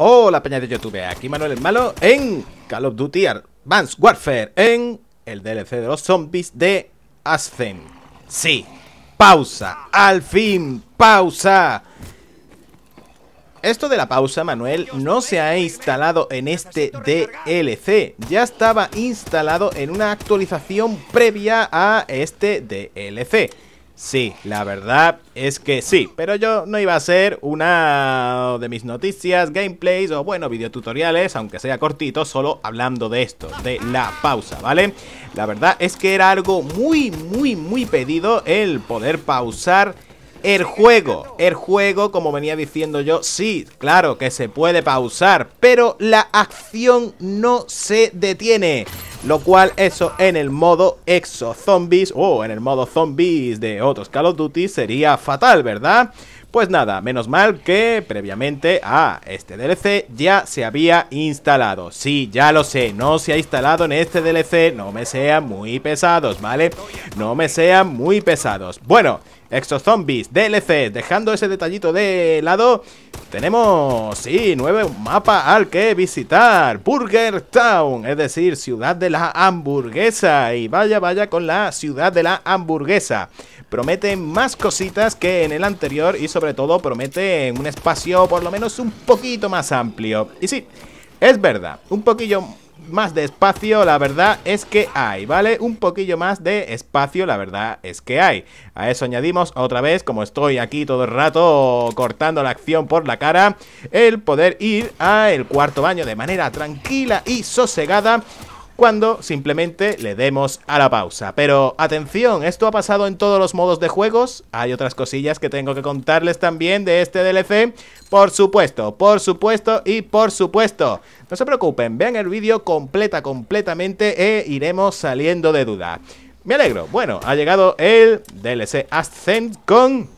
Hola peña de YouTube, aquí Manuel el Malo en Call of Duty Advanced Warfare En el DLC de los zombies de Ascen Sí, pausa, al fin, pausa esto de la pausa, Manuel, no se ha instalado en este DLC. Ya estaba instalado en una actualización previa a este DLC. Sí, la verdad es que sí, pero yo no iba a hacer una de mis noticias, gameplays o bueno, videotutoriales, aunque sea cortito, solo hablando de esto, de la pausa, ¿vale? La verdad es que era algo muy, muy, muy pedido el poder pausar el juego. El juego, como venía diciendo yo, sí, claro que se puede pausar, pero la acción no se detiene. Lo cual eso en el modo exo zombies o en el modo zombies de otros Call of Duty sería fatal, ¿verdad? Pues nada, menos mal que previamente a este DLC ya se había instalado. Sí, ya lo sé, no se ha instalado en este DLC, no me sean muy pesados, ¿vale? No me sean muy pesados. Bueno, Zombies, DLC, dejando ese detallito de lado Tenemos, sí, nueve mapa al que visitar Burger Town, es decir, ciudad de la hamburguesa Y vaya, vaya con la ciudad de la hamburguesa Promete más cositas que en el anterior y sobre todo promete un espacio por lo menos un poquito más amplio Y sí, es verdad, un poquillo más de espacio, la verdad es que hay, ¿vale? Un poquillo más de espacio, la verdad es que hay. A eso añadimos otra vez, como estoy aquí todo el rato cortando la acción por la cara, el poder ir al cuarto baño de manera tranquila y sosegada cuando simplemente le demos a la pausa. Pero atención, esto ha pasado en todos los modos de juegos. Hay otras cosillas que tengo que contarles también de este DLC. Por supuesto, por supuesto y por supuesto. No se preocupen, vean el vídeo completa, completamente e iremos saliendo de duda. Me alegro. Bueno, ha llegado el DLC Ascent con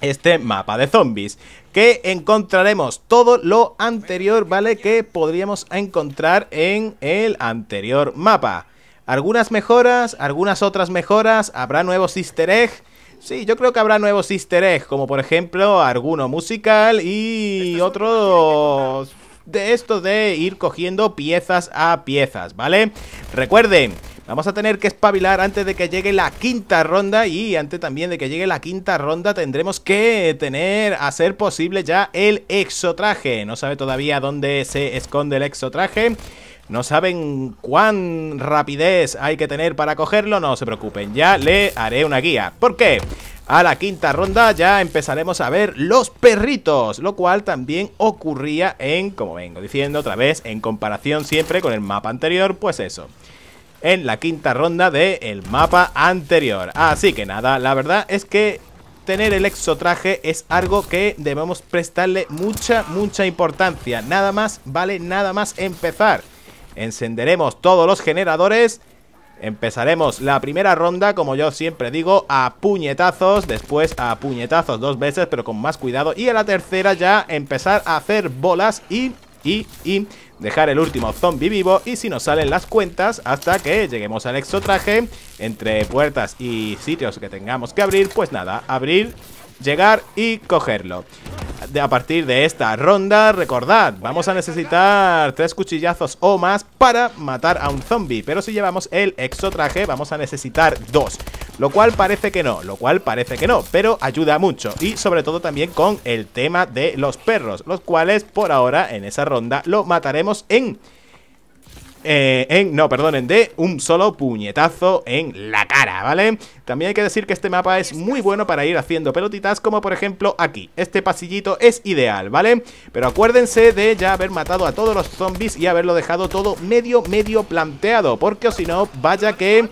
este mapa de zombies que encontraremos todo lo anterior, ¿vale? Que podríamos encontrar en el anterior mapa. Algunas mejoras, algunas otras mejoras, habrá nuevos easter eggs. Sí, yo creo que habrá nuevos easter eggs, como por ejemplo alguno musical y otros de esto de ir cogiendo piezas a piezas, ¿vale? Recuerden, Vamos a tener que espabilar antes de que llegue la quinta ronda y antes también de que llegue la quinta ronda tendremos que tener, a ser posible ya, el exotraje. No sabe todavía dónde se esconde el exotraje. No saben cuán rapidez hay que tener para cogerlo, no se preocupen, ya le haré una guía. ¿Por qué? a la quinta ronda ya empezaremos a ver los perritos, lo cual también ocurría en, como vengo diciendo otra vez, en comparación siempre con el mapa anterior, pues eso. En la quinta ronda del mapa anterior. Así que nada, la verdad es que tener el exotraje es algo que debemos prestarle mucha, mucha importancia. Nada más, vale, nada más empezar. Encenderemos todos los generadores Empezaremos la primera ronda, como yo siempre digo, a puñetazos, después a puñetazos dos veces, pero con más cuidado. Y a la tercera ya empezar a hacer bolas y, y, y dejar el último zombie vivo y si nos salen las cuentas hasta que lleguemos al exotraje, entre puertas y sitios que tengamos que abrir, pues nada, abrir, llegar y cogerlo de, a partir de esta ronda, recordad, vamos a necesitar tres cuchillazos o más para matar a un zombie. Pero si llevamos el exotraje, vamos a necesitar dos. Lo cual parece que no, lo cual parece que no, pero ayuda mucho. Y sobre todo también con el tema de los perros, los cuales por ahora en esa ronda lo mataremos en eh, en, no, perdonen, de un solo puñetazo en la cara, ¿vale? También hay que decir que este mapa es muy bueno para ir haciendo pelotitas, como por ejemplo aquí. Este pasillito es ideal, ¿vale? Pero acuérdense de ya haber matado a todos los zombies y haberlo dejado todo medio, medio planteado, porque si no, vaya que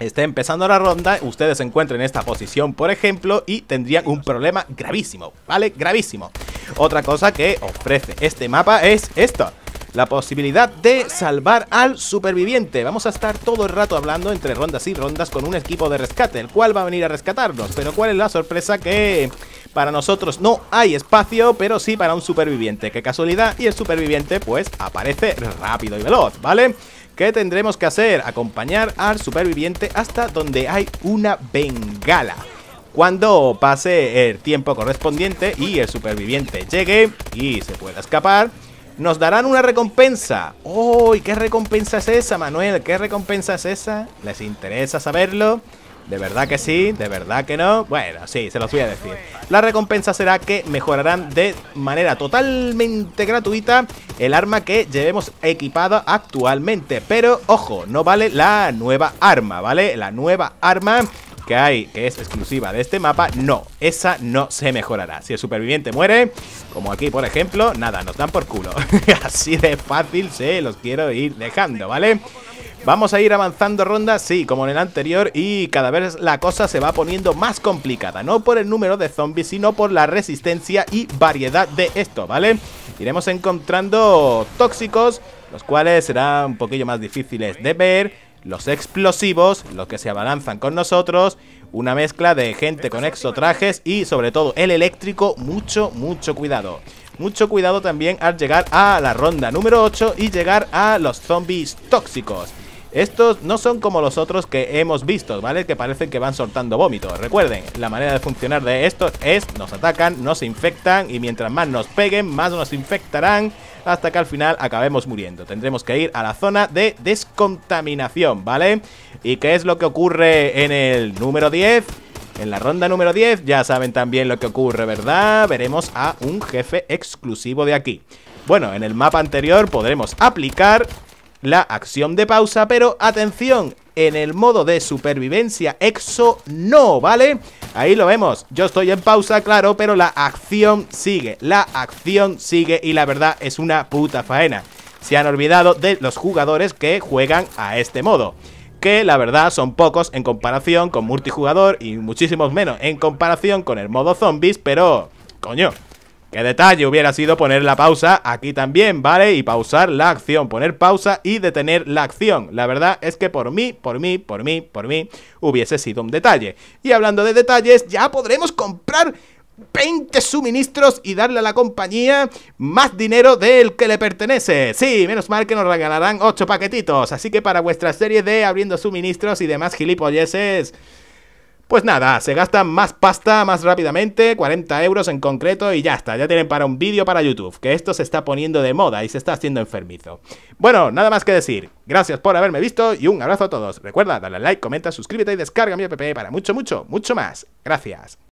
esté empezando la ronda, ustedes se encuentren en esta posición, por ejemplo, y tendrían un problema gravísimo, ¿vale? Gravísimo. Otra cosa que ofrece este mapa es esto la posibilidad de salvar al superviviente. Vamos a estar todo el rato hablando entre rondas y rondas con un equipo de rescate, el cual va a venir a rescatarnos. Pero cuál es la sorpresa que para nosotros no hay espacio, pero sí para un superviviente. Qué casualidad, y el superviviente pues aparece rápido y veloz, ¿vale? ¿Qué tendremos que hacer? Acompañar al superviviente hasta donde hay una bengala. Cuando pase el tiempo correspondiente y el superviviente llegue y se pueda escapar, nos darán una recompensa. ¡Uy! qué recompensa es esa, Manuel? ¿Qué recompensa es esa? ¿Les interesa saberlo? ¿De verdad que sí? ¿De verdad que no? Bueno, sí, se los voy a decir. La recompensa será que mejorarán de manera totalmente gratuita el arma que llevemos equipada actualmente. Pero, ojo, no vale la nueva arma, ¿vale? La nueva arma que hay, que es exclusiva de este mapa, no, esa no se mejorará. Si el superviviente muere, como aquí por ejemplo, nada, nos dan por culo. Así de fácil se los quiero ir dejando, ¿vale? Vamos a ir avanzando rondas, sí, como en el anterior Y cada vez la cosa se va poniendo más complicada No por el número de zombies, sino por la resistencia y variedad de esto, ¿vale? Iremos encontrando tóxicos, los cuales serán un poquillo más difíciles de ver los explosivos, los que se abalanzan con nosotros, una mezcla de gente con exotrajes y sobre todo el eléctrico, mucho, mucho cuidado. Mucho cuidado también al llegar a la ronda número 8 y llegar a los zombies tóxicos. Estos no son como los otros que hemos visto, ¿vale? Que parecen que van soltando vómitos. Recuerden, la manera de funcionar de estos es, nos atacan, nos infectan y mientras más nos peguen, más nos infectarán hasta que al final acabemos muriendo. Tendremos que ir a la zona de descontaminación, ¿vale? ¿Y qué es lo que ocurre en el número 10? En la ronda número 10 ya saben también lo que ocurre, ¿verdad? Veremos a un jefe exclusivo de aquí. Bueno, en el mapa anterior podremos aplicar la acción de pausa, pero atención, en el modo de supervivencia exo no, ¿vale? Ahí lo vemos, yo estoy en pausa, claro, pero la acción sigue, la acción sigue y la verdad es una puta faena. Se han olvidado de los jugadores que juegan a este modo que la verdad son pocos en comparación con multijugador y muchísimos menos en comparación con el modo zombies, pero coño, Qué detalle hubiera sido poner la pausa aquí también, ¿vale? Y pausar la acción, poner pausa y detener la acción. La verdad es que por mí, por mí, por mí, por mí, hubiese sido un detalle. Y hablando de detalles, ya podremos comprar 20 suministros y darle a la compañía más dinero del que le pertenece. Sí, menos mal que nos regalarán 8 paquetitos. Así que para vuestra serie de abriendo suministros y demás gilipolleses... Pues nada, se gasta más pasta más rápidamente, 40 euros en concreto y ya está, ya tienen para un vídeo para YouTube, que esto se está poniendo de moda y se está haciendo enfermizo. Bueno, nada más que decir, gracias por haberme visto y un abrazo a todos. Recuerda, dale like, comenta, suscríbete y descarga mi app para mucho, mucho, mucho más. Gracias.